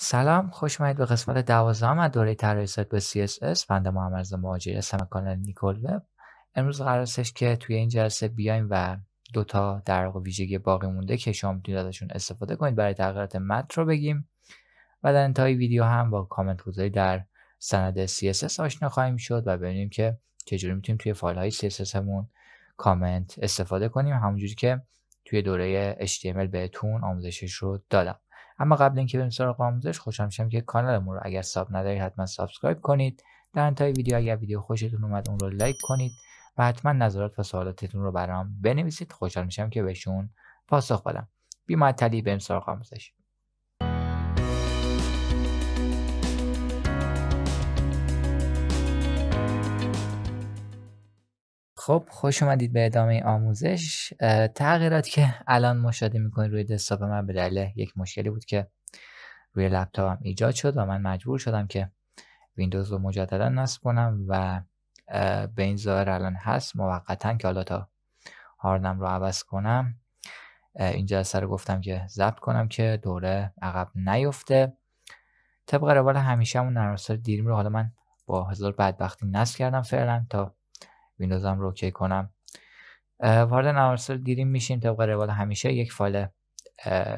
سلام خوش اومدید به قسمت هم از دوره طراحی سایت CSS فند محمد رضا مهاجری هستم کانال نیکول وب امروز قرار است که توی این جلسه بیایم و دو تا در ویژگی باقی مونده که شما میتونید ازشون استفاده کنید برای تغییرات متن رو بگیم و در انتهای ویدیو هم با کامنت گذاری در سند CSS آشنا خواهیم شد و ببینیم که چجوری میتونیم توی فایل های CSS همون کامنت استفاده کنیم همونجوری که توی دوره HTML بهتون آموزشش رو دادم اما قبل اینکه بریم سراغ آموزش خوشم میشم که کانالمون رو اگر ساب ندارید حتما سابسکرایب کنید در انتهای ویدیو اگر ویدیو خوشتون اومد اون رو لایک کنید و حتما نظرات و سوالاتتون رو برام بنویسید خوشحال میشم که بهشون پاسخ بدم بی معطلی بریم سراغ آموزش خب خوش اومدید به ادامه آموزش تغییراتی که الان مشاهده میکنید روی دسکتاپ من به دلیل یک مشکلی بود که روی لپتاپم ایجاد شد و من مجبور شدم که ویندوز رو مجددا نصب کنم و به این ظاهر الان هست موقتا که حالا تا هاردم رو عوض کنم اینجا جلسه گفتم که ضبط کنم که دوره عقب نیفته طبق روال همیشه همون نرمسار دیریم رو حالا من با هزار بدبختی نصب کردم فعلا تا ویندوزم رو اوکی کنم وارد نرمافزار دیریم میشیم طبق روال همیشه یک فایل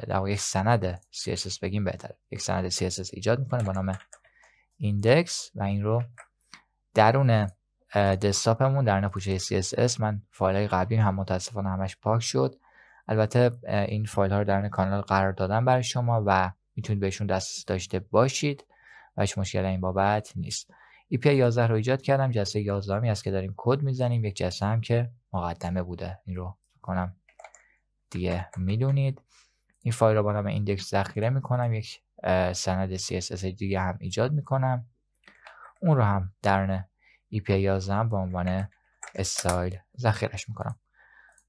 در یک سند CSS بگیم بهتر یک سند CSS ایجاد میکنه با نام ایندکس و این رو درون دسکتاپمون درون پوشه CSS من فایل های قبلی هم متاسفانه همش پاک شد البته این فایل ها رو درون کانال قرار دادم برای شما و میتونید بهشون دست داشته باشید و هیچ مشکل این بابت نیست ای پی 11 رو ایجاد کردم جلسه 11 می است که داریم کد میزنیم یک جلسه هم که مقدمه بوده این رو کنم دیگه میدونید این فایل رو با نام ایندکس ذخیره میکنم یک سند سی اس اس دیگه هم ایجاد میکنم اون رو هم ای پی 11 به عنوان استایل ذخیرش میکنم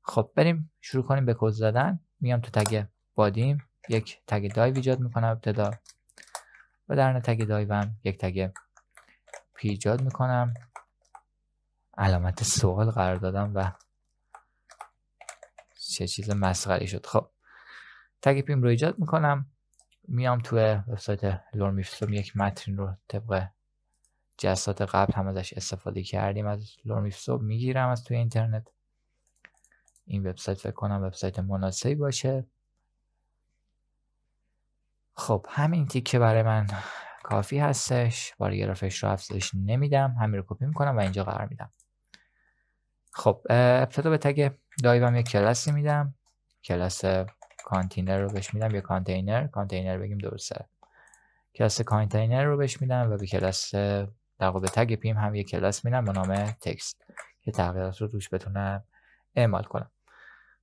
خب بریم شروع کنیم به کد زدن میام تو تگ بادیم یک تگ دایو ایجاد میکنم ابتدا و درن تگ دایو هم یک تگ ایجاد میکنم علامت سوال قرار دادم و چه چیز مسخری شد خب تگ پیم رو ایجاد میکنم میام توی وبسایت میفسوم یک مترین رو طبق جلسات قبل هم ازش استفاده کردیم از میفسوم میگیرم از توی اینترنت این وبسایت فکر کنم وبسایت مناسبی باشه خب همین تیکه برای من کافی هستش گرافش رو افزایش نمیدم همین رو کپی میکنم و اینجا قرار میدم خب ابتدا به تگ دایوم یک کلاسی میدم کلاس کانتینر رو بهش میدم یه کانتینر کانتینر بگیم درسته کلاس کانتینر رو بهش میدم و به کلاس در به تگ پیم هم یک کلاس میدم به نام تکست که تغییرات رو توش بتونم اعمال کنم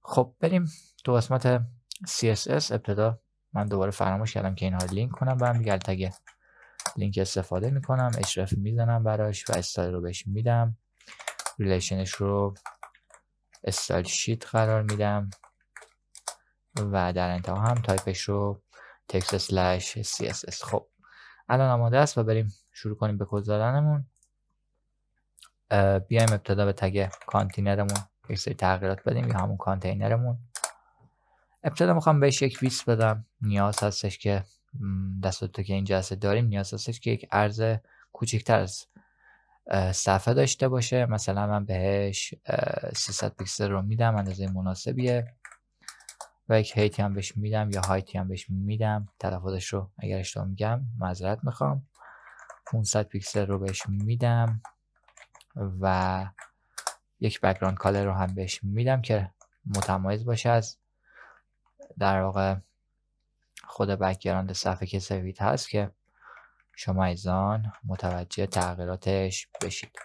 خب بریم تو قسمت CSS ابتدا من دوباره فراموش کردم که اینها لینک کنم و هم دیگه تگ لینک استفاده میکنم اشرف میزنم براش و استایل رو بهش میدم ریلیشنش رو استایل شیت قرار میدم و در انتها هم تایپش رو تکس سلش css خب الان آماده است و بریم شروع کنیم به کد زدنمون بیایم ابتدا به تگ کانتینرمون یک سری تغییرات بدیم یا همون کانتینرمون ابتدا میخوام بهش یک ویس بدم نیاز هستش که دستاتو که اینجا هست داریم نیاز هستش که یک ارز کوچکتر از صفحه داشته باشه مثلا من بهش 300 پیکسل رو میدم اندازه مناسبیه و یک هیتی هم بهش میدم یا هایتی هم بهش میدم تلفظش رو اگر اشتباه میگم معذرت میخوام 500 پیکسل رو بهش میدم و یک بکگراند کالر رو هم بهش میدم که متمایز باشه از در واقع خود بکگراند صفحه که سفید هست که شما ایزان متوجه تغییراتش بشید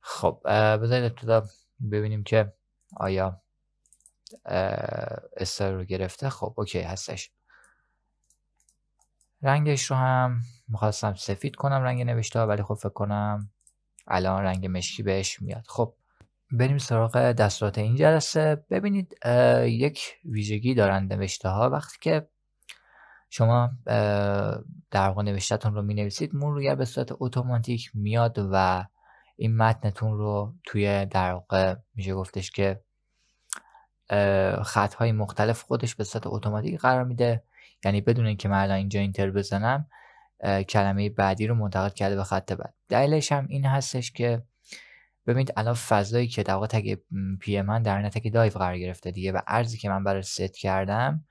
خب بذارید ابتدا ببینیم که آیا استر رو گرفته خب اوکی هستش رنگش رو هم میخواستم سفید کنم رنگ نوشته ولی خب فکر کنم الان رنگ مشکی بهش میاد خب بریم سراغ دستورات این جلسه ببینید یک ویژگی دارند نوشته ها وقتی که شما در واقع نوشتتون رو می نویسید رو به صورت اتوماتیک میاد و این متنتون رو توی در واقع میشه گفتش که های مختلف خودش به صورت اتوماتیک قرار میده یعنی بدون اینکه من الان اینجا اینتر بزنم کلمه بعدی رو منتقل کرده به خط بعد دلیلش هم این هستش که ببینید الان فضایی که در واقع تگ پی من در نتک دایو قرار گرفته دیگه و ارزی که من برای ست کردم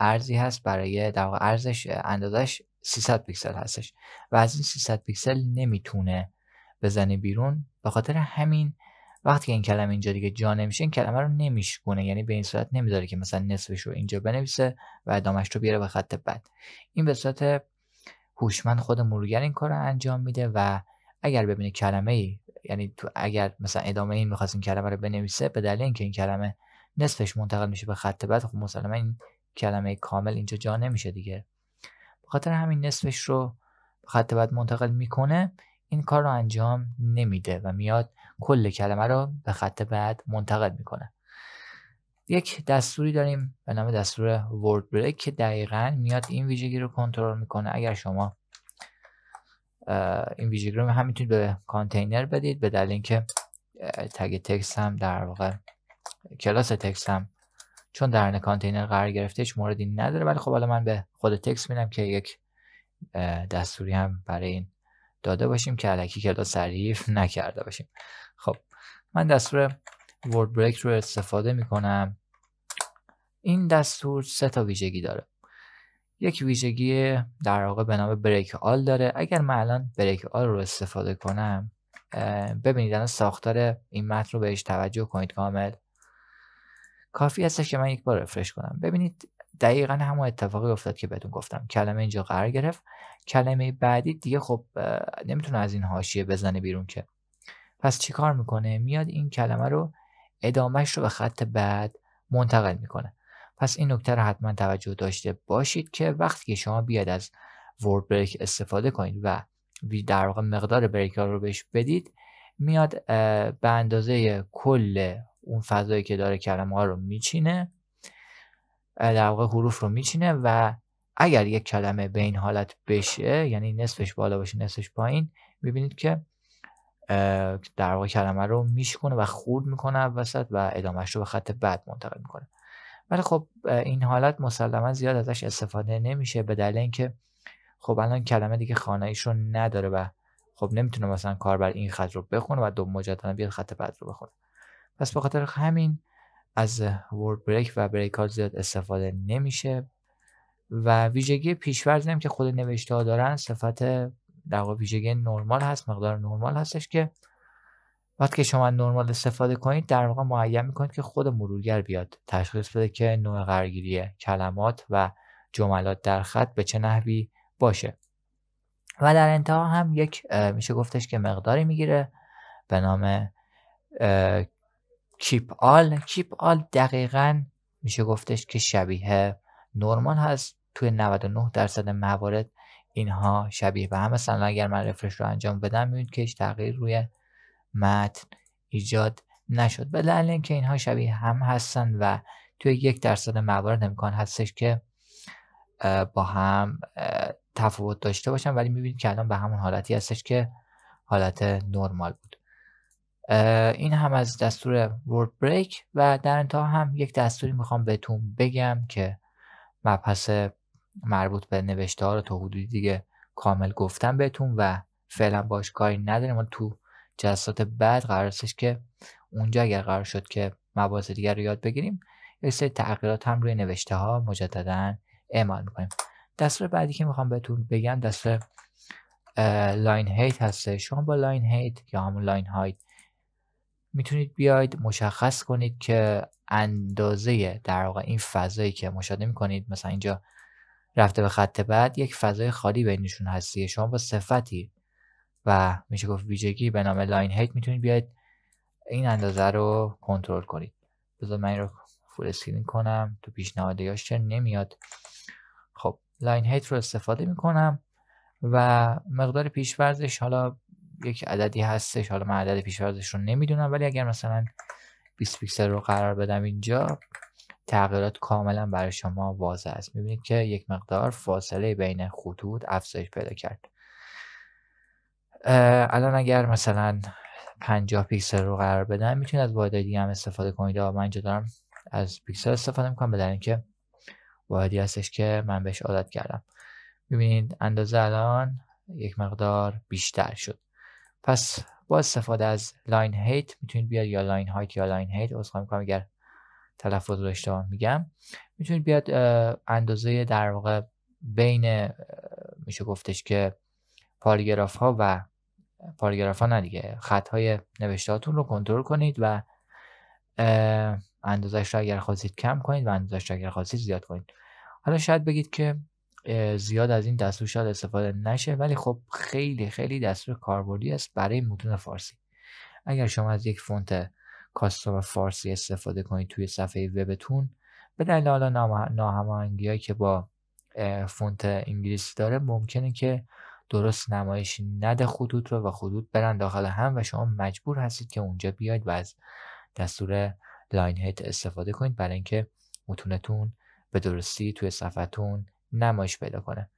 ارزی هست برای در واقع ارزش اندازش 300 پیکسل هستش و از این 300 پیکسل نمیتونه بزنه بیرون به خاطر همین وقتی که این کلمه اینجا دیگه جا نمیشه این کلمه رو نمیشکونه یعنی به این صورت نمیذاره که مثلا نصفش رو اینجا بنویسه و ادامش رو بیاره به خط بعد این به صورت هوشمند خود مرورگر این کار رو انجام میده و اگر ببینه کلمه ای یعنی تو اگر مثلا ادامه این میخواست این کلمه رو بنویسه به دلیل اینکه این کلمه نصفش منتقل میشه به خط بعد خب مسلما این کلمه کامل اینجا جا نمیشه دیگه به خاطر همین نصفش رو به خط بعد منتقل میکنه این کار رو انجام نمیده و میاد کل کلمه رو به خط بعد منتقل میکنه یک دستوری داریم به نام دستور ورد بریک که دقیقا میاد این ویژگی رو کنترل میکنه اگر شما این ویژگی رو هم میتونید به کانتینر بدید به دلیل اینکه تگ تکست هم در واقع کلاس تکست هم چون درن کانتینر قرار گرفته هیچ موردی نداره ولی خب حالا من به خود تکس میرم که یک دستوری هم برای این داده باشیم که علکی کلا سریف نکرده باشیم خب من دستور ورد بریک رو استفاده میکنم این دستور سه تا ویژگی داره یک ویژگی در واقع به نام بریک آل داره اگر من الان بریک آل رو استفاده کنم ببینید الان ساختار این متن رو بهش توجه کنید کامل کافی هستش که من یک بار رفرش کنم ببینید دقیقا همون اتفاقی افتاد که بهتون گفتم کلمه اینجا قرار گرفت کلمه بعدی دیگه خب نمیتونه از این حاشیه بزنه بیرون که پس چیکار میکنه میاد این کلمه رو ادامهش رو به خط بعد منتقل میکنه پس این نکته رو حتما توجه داشته باشید که وقتی که شما بیاد از ورد بریک استفاده کنید و در واقع مقدار بریک رو بهش بدید میاد به اندازه کل اون فضایی که داره کلمه ها رو میچینه در واقع حروف رو میچینه و اگر یک کلمه به این حالت بشه یعنی نصفش بالا باشه نصفش پایین میبینید که در واقع کلمه رو میشکنه و خورد میکنه وسط و ادامهش رو به خط بعد منتقل میکنه ولی خب این حالت مسلما زیاد ازش استفاده نمیشه به دلیل اینکه خب الان کلمه دیگه خاناییش رو نداره و خب نمیتونه مثلا کاربر این خط رو بخونه و دو مجددا بیاد خط بعد رو بخونه پس به خاطر همین از ورد بریک و بریک زیاد استفاده نمیشه و ویژگی پیشورزی هم که خود نوشته ها دارن صفت در واقع ویژگی نرمال هست مقدار نرمال هستش که وقتی که شما نرمال استفاده کنید در واقع معین میکنید که خود مرورگر بیاد تشخیص بده که نوع قرارگیری کلمات و جملات در خط به چه نحوی باشه و در انتها هم یک میشه گفتش که مقداری میگیره به نام کیپ آل کیپ آل دقیقا میشه گفتش که شبیه نورمال هست توی 99 درصد موارد اینها شبیه به هم مثلا اگر من رفرش رو انجام بدم میبینید که هیچ تغییر روی متن ایجاد نشد به دلیل اینکه اینها شبیه هم هستن و توی یک درصد موارد امکان هستش که با هم تفاوت داشته باشن ولی میبینید که الان به همون حالتی هستش که حالت نرمال بود این هم از دستور ورد بریک و در انتها هم یک دستوری میخوام بهتون بگم که مبحث مربوط به نوشته ها رو تا حدودی دیگه کامل گفتم بهتون و فعلا باش کاری نداریم تو جلسات بعد قرار که اونجا اگر قرار شد که مباحث دیگر رو یاد بگیریم یه سری تغییرات هم روی نوشته ها مجددا اعمال میکنیم دستور بعدی که میخوام بهتون بگم دستور لاین هیت هسته شما با لاین هیت یا همون لاین هایت میتونید بیاید مشخص کنید که اندازه در واقع این فضایی که مشاهده میکنید مثلا اینجا رفته به خط بعد یک فضای خالی بینشون هستی شما با صفتی و میشه گفت ویژگی به نام لاین هیت میتونید بیاید این اندازه رو کنترل کنید بذار من این رو فول اسکرین کنم تو یا چه نمیاد خب لاین هیت رو استفاده میکنم و مقدار پیشورزش حالا یک عددی هستش حالا من عدد پیشوازش رو نمیدونم ولی اگر مثلا 20 پیکسل رو قرار بدم اینجا تغییرات کاملا برای شما واضح است میبینید که یک مقدار فاصله بین خطوط افزایش پیدا کرد الان اگر مثلا 50 پیکسل رو قرار بدم میتونید از واحدهای دیگه هم استفاده کنید من اینجا دارم از پیکسل استفاده میکنم بدن اینکه واحدی هستش که من بهش عادت کردم میبینید اندازه الان یک مقدار بیشتر شد پس با استفاده از لاین هیت میتونید بیاد یا لاین هایت یا لاین هیت عذرخواهی میکنم اگر تلفظ رو اشتباه میگم میتونید بیاد اندازه در واقع بین میشه گفتش که پاراگراف ها و پاراگراف ها نه دیگه خط های نوشتهاتون رو کنترل کنید و اندازش را اگر خواستید کم کنید و اندازش را اگر خواستید زیاد کنید حالا شاید بگید که زیاد از این دستور شاید استفاده نشه ولی خب خیلی خیلی دستور کاربردی است برای متون فارسی اگر شما از یک فونت کاستوم فارسی استفاده کنید توی صفحه وبتون به دلیل حالا ناهماهنگیهایی که با فونت انگلیسی داره ممکنه که درست نمایش نده خطوط رو و خطوط برن داخل هم و شما مجبور هستید که اونجا بیاید و از دستور لاین هیت استفاده کنید برای اینکه متونتون به درستی توی صفحتون نمایش پیدا کنه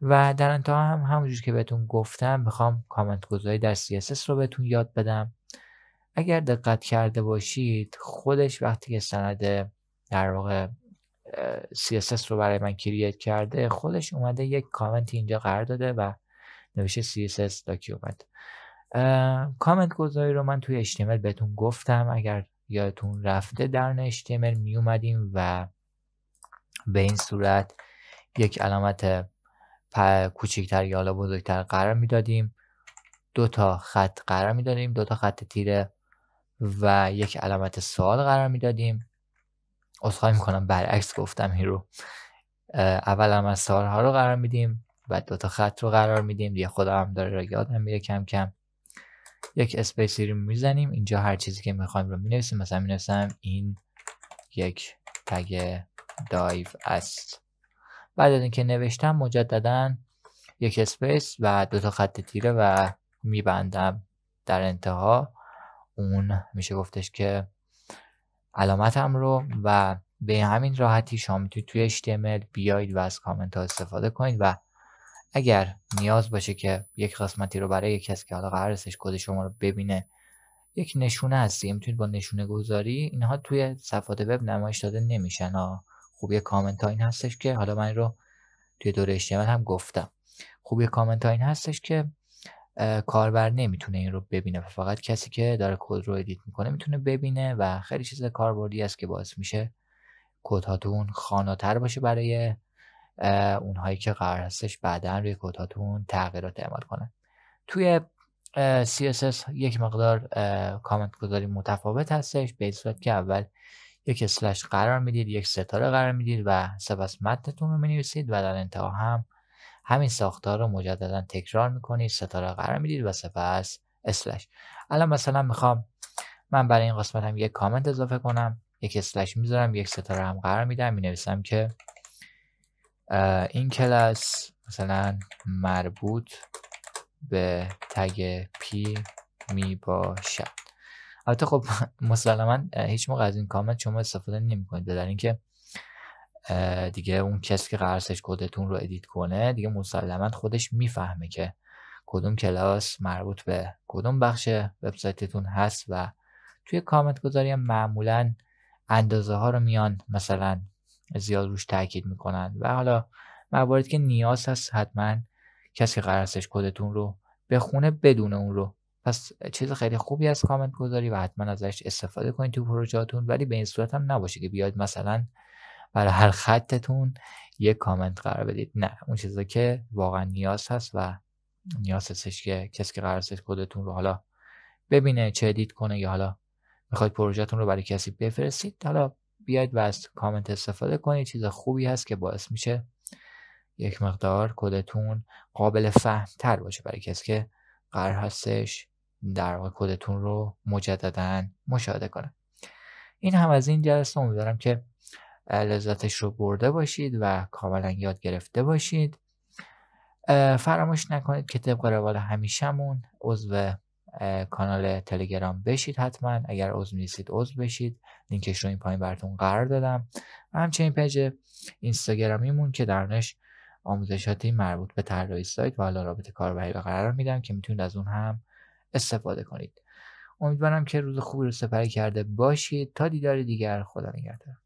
و در انتها هم همونجور که بهتون گفتم میخوام کامنت گذاری در CSS رو بهتون یاد بدم اگر دقت کرده باشید خودش وقتی که سند در واقع CSS رو برای من کریت کرده خودش اومده یک کامنت اینجا قرار داده و نوشته CSS document کامنت گذاری رو من توی HTML بهتون گفتم اگر یادتون رفته در HTML می اومدیم و به این صورت یک علامت کوچکتر یا حالا بزرگتر قرار میدادیم دو تا خط قرار میدادیم دو تا خط تیره و یک علامت سوال قرار میدادیم می میکنم برعکس گفتم این رو اول سوال ها رو قرار میدیم و دو تا خط رو قرار میدیم یه خدا هم داره یادم میره کم کم یک اسپیسی رو میزنیم اینجا هر چیزی که میخوایم رو مینویسیم مثلا مینویسم این یک تگ دایو است بعد از اینکه نوشتم مجددا یک اسپیس و دو تا خط تیره و میبندم در انتها اون میشه گفتش که علامتم رو و به همین راحتی شما میتونید توی HTML بیایید و از کامنت ها استفاده کنید و اگر نیاز باشه که یک قسمتی رو برای یک کسی که حالا قرار استش کد شما رو ببینه یک نشونه هستی میتونید با نشونه گذاری اینها توی صفحات وب نمایش داده نمیشن ها خوبی کامنت ها این هستش که حالا من رو توی دوره HTML هم گفتم خوبی کامنت ها این هستش که کاربر نمیتونه این رو ببینه فقط کسی که داره کد رو ادیت میکنه میتونه ببینه و خیلی چیز کاربردی است که باعث میشه کد هاتون خاناتر باشه برای اونهایی که قرار هستش بعدا روی کد هاتون تغییرات اعمال کنن توی CSS یک مقدار کامنت گذاری متفاوت هستش به صورت که اول یک اسلش قرار میدید یک ستاره قرار میدید و سپس متنتون رو مینویسید و در انتها هم همین ساختار رو مجددا تکرار میکنید ستاره قرار میدید و سپس اسلش الان مثلا میخوام من برای این قسمت هم یک کامنت اضافه کنم یک اسلش میذارم یک ستاره هم قرار میدم مینویسم که این کلاس مثلا مربوط به تگ پی میباشد. البته خب مسلما هیچ موقع از این کامنت شما استفاده نمیکنید در اینکه دیگه اون کسی که قرصش کدتون رو ادیت کنه دیگه مسلما خودش میفهمه که کدوم کلاس مربوط به کدوم بخش وبسایتتون هست و توی کامنت گذاری هم معمولا اندازه ها رو میان مثلا زیاد روش تاکید میکنن و حالا مواردی که نیاز هست حتما کسی که کدتون رو بخونه بدون اون رو پس چیز خیلی خوبی از کامنت گذاری و حتما ازش استفاده کنید تو پروژهاتون ولی به این صورت هم نباشه که بیاد مثلا برای هر خطتون یک کامنت قرار بدید نه اون چیزا که واقعا نیاز هست و نیاز هستش که کسی که قرار هستش خودتون رو حالا ببینه چه ادیت کنه یا حالا میخواید پروژهتون رو برای کسی بفرستید حالا بیاید و از کامنت استفاده کنید چیز خوبی هست که باعث میشه یک مقدار کدتون قابل فهمتر باشه برای کسی که قرار هستش در واقع کدتون رو مجددا مشاهده کنم این هم از این جلسه امیدوارم که لذتش رو برده باشید و کاملا یاد گرفته باشید فراموش نکنید که طبق روال همیشهمون عضو کانال تلگرام بشید حتما اگر عضو نیستید عضو بشید لینکش رو این پایین براتون قرار دادم و همچنین پیج اینستاگرامیمون که درنش آموزشاتی مربوط به طراحی سایت و حالا رابطه کاربری قرار میدم که میتونید از اون هم استفاده کنید امیدوارم که روز خوبی رو سپری کرده باشید تا دیدار دیگر خدا نگهدار